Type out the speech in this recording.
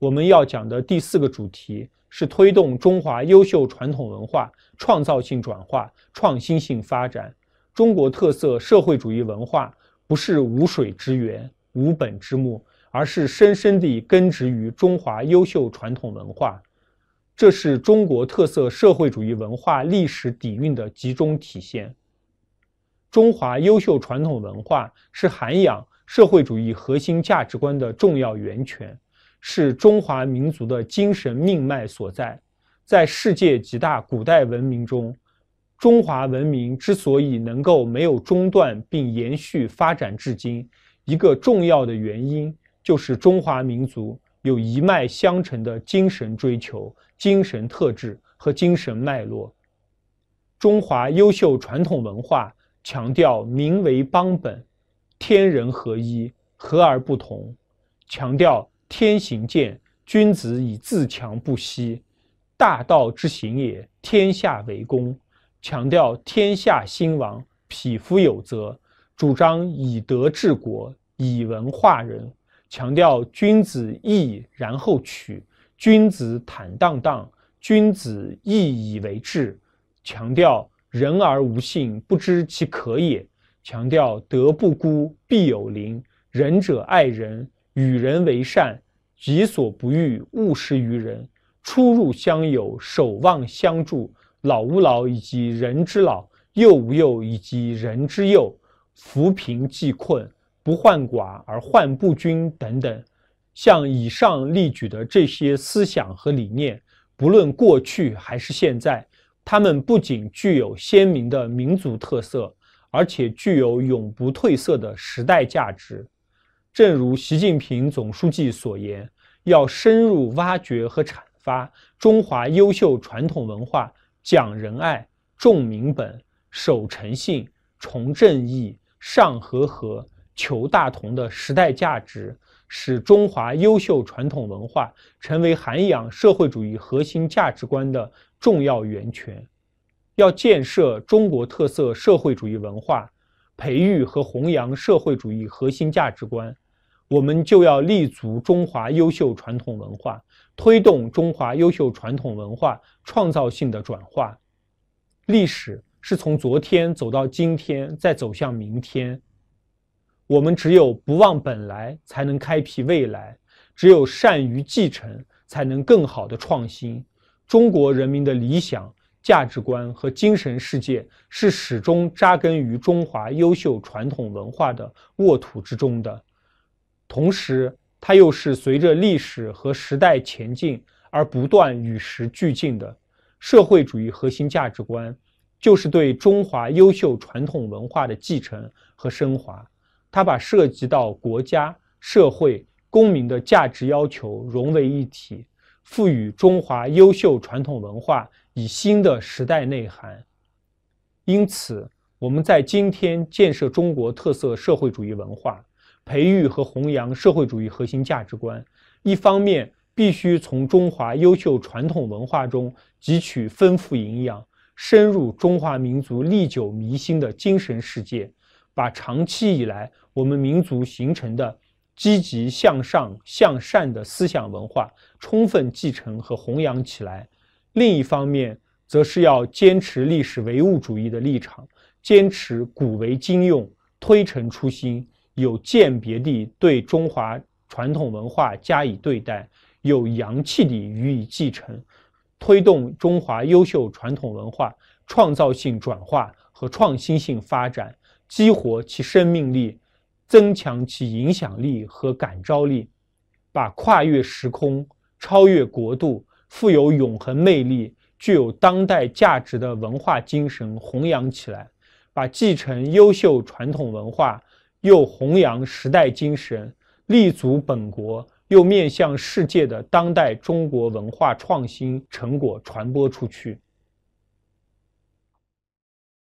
我们要讲的第四个主题是推动中华优秀传统文化创造性转化、创新性发展。中国特色社会主义文化不是无水之源、无本之木，而是深深地根植于中华优秀传统文化，这是中国特色社会主义文化历史底蕴的集中体现。中华优秀传统文化是涵养社会主义核心价值观的重要源泉。是中华民族的精神命脉所在。在世界几大古代文明中，中华文明之所以能够没有中断并延续发展至今，一个重要的原因就是中华民族有一脉相承的精神追求、精神特质和精神脉络。中华优秀传统文化强调民为邦本、天人合一、和而不同，强调。天行健，君子以自强不息；大道之行也，天下为公。强调天下兴亡，匹夫有责；主张以德治国，以文化人；强调君子义然后取，君子坦荡荡，君子义以为质；强调人而无信，不知其可也；强调德不孤，必有邻；仁者爱人。与人为善，己所不欲，勿施于人；出入相友，守望相助，老吾老以及人之老，幼吾幼以及人之幼，扶贫济困，不患寡而患不均等等。像以上例举的这些思想和理念，不论过去还是现在，他们不仅具有鲜明的民族特色，而且具有永不褪色的时代价值。正如习近平总书记所言，要深入挖掘和阐发中华优秀传统文化，讲仁爱、重民本、守诚信、重正义、尚和和、求大同的时代价值，使中华优秀传统文化成为涵养社会主义核心价值观的重要源泉。要建设中国特色社会主义文化。培育和弘扬社会主义核心价值观，我们就要立足中华优秀传统文化，推动中华优秀传统文化创造性的转化。历史是从昨天走到今天，再走向明天。我们只有不忘本来，才能开辟未来；只有善于继承，才能更好地创新。中国人民的理想。价值观和精神世界是始终扎根于中华优秀传统文化的沃土之中的，同时，它又是随着历史和时代前进而不断与时俱进的。社会主义核心价值观就是对中华优秀传统文化的继承和升华，它把涉及到国家、社会、公民的价值要求融为一体，赋予中华优秀传统文化。以新的时代内涵。因此，我们在今天建设中国特色社会主义文化，培育和弘扬社会主义核心价值观，一方面必须从中华优秀传统文化中汲取丰富营养，深入中华民族历久弥新的精神世界，把长期以来我们民族形成的积极向上、向善的思想文化充分继承和弘扬起来。另一方面，则是要坚持历史唯物主义的立场，坚持古为今用、推陈出新，有鉴别地对中华传统文化加以对待，有阳气地予以继承，推动中华优秀传统文化创造性转化和创新性发展，激活其生命力，增强其影响力和感召力，把跨越时空、超越国度。富有永恒魅力、具有当代价值的文化精神弘扬起来，把继承优秀传统文化又弘扬时代精神、立足本国又面向世界的当代中国文化创新成果传播出去。